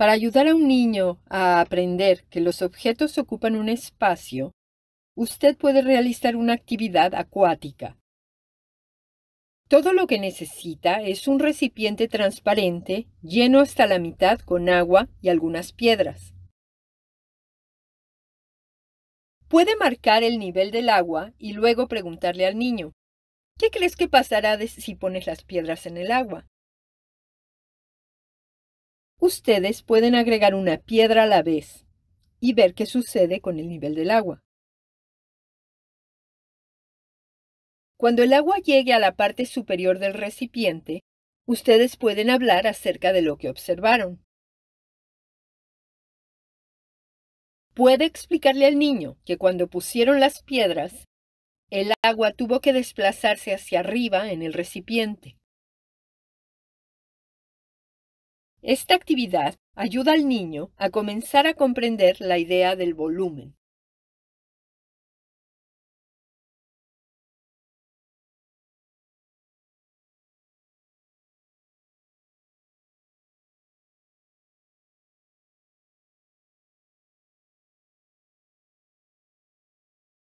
Para ayudar a un niño a aprender que los objetos ocupan un espacio, usted puede realizar una actividad acuática. Todo lo que necesita es un recipiente transparente lleno hasta la mitad con agua y algunas piedras. Puede marcar el nivel del agua y luego preguntarle al niño, ¿qué crees que pasará si pones las piedras en el agua? Ustedes pueden agregar una piedra a la vez y ver qué sucede con el nivel del agua. Cuando el agua llegue a la parte superior del recipiente, ustedes pueden hablar acerca de lo que observaron. Puede explicarle al niño que cuando pusieron las piedras, el agua tuvo que desplazarse hacia arriba en el recipiente. Esta actividad ayuda al niño a comenzar a comprender la idea del volumen.